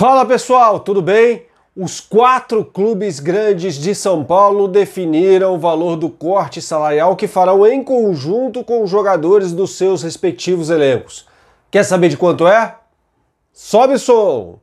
Fala pessoal, tudo bem? Os quatro clubes grandes de São Paulo definiram o valor do corte salarial que farão em conjunto com os jogadores dos seus respectivos elencos. Quer saber de quanto é? Sobe o som!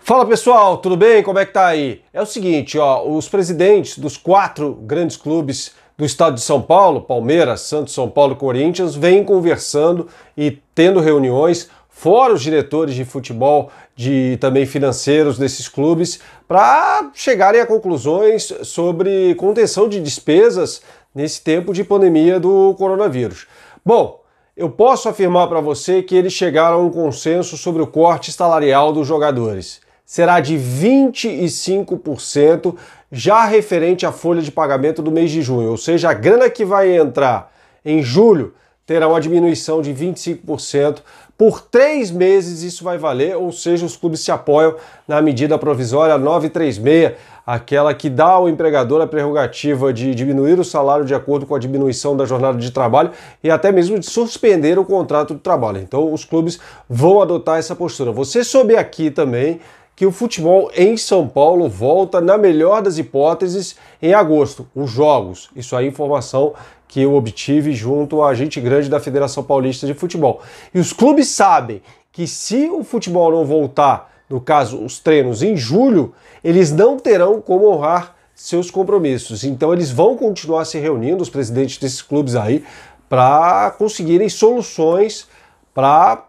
Fala pessoal, tudo bem? Como é que tá aí? É o seguinte, ó, os presidentes dos quatro grandes clubes do estado de São Paulo, Palmeiras, Santos, São Paulo, Corinthians, vêm conversando e tendo reuniões, fora os diretores de futebol de também financeiros desses clubes, para chegarem a conclusões sobre contenção de despesas nesse tempo de pandemia do coronavírus. Bom, eu posso afirmar para você que eles chegaram a um consenso sobre o corte salarial dos jogadores. Será de 25% já referente à folha de pagamento do mês de junho, ou seja, a grana que vai entrar em julho terá uma diminuição de 25%. Por três meses isso vai valer, ou seja, os clubes se apoiam na medida provisória 936, aquela que dá ao empregador a prerrogativa de diminuir o salário de acordo com a diminuição da jornada de trabalho e até mesmo de suspender o contrato de trabalho. Então os clubes vão adotar essa postura. Você soube aqui também que o futebol em São Paulo volta, na melhor das hipóteses, em agosto, os jogos. Isso aí, é informação que eu obtive junto a gente grande da Federação Paulista de Futebol. E os clubes sabem que se o futebol não voltar, no caso os treinos em julho, eles não terão como honrar seus compromissos. Então eles vão continuar se reunindo, os presidentes desses clubes aí, para conseguirem soluções para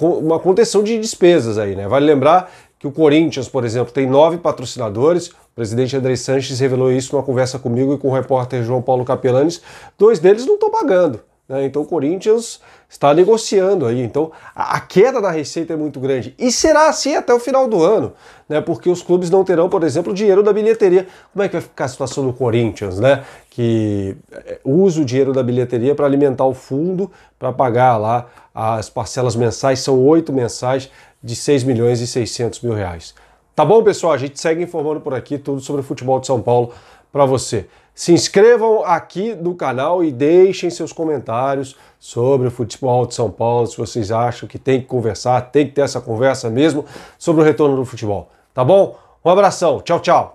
uma contenção de despesas aí, né? Vale lembrar que o Corinthians, por exemplo, tem nove patrocinadores. O presidente André Sanches revelou isso numa conversa comigo e com o repórter João Paulo Capelanes. Dois deles não estão pagando. Né? Então o Corinthians está negociando aí. Então a queda da receita é muito grande. E será assim até o final do ano, né? Porque os clubes não terão, por exemplo, dinheiro da bilheteria. Como é que vai ficar a situação do Corinthians, né? Que é, usa o dinheiro da bilheteria para alimentar o fundo, para pagar lá as parcelas mensais, são oito mensais de 6 milhões e 600 mil reais. Tá bom, pessoal? A gente segue informando por aqui tudo sobre o futebol de São Paulo para você. Se inscrevam aqui no canal e deixem seus comentários sobre o futebol de São Paulo, se vocês acham que tem que conversar, tem que ter essa conversa mesmo sobre o retorno do futebol. Tá bom? Um abração, tchau, tchau.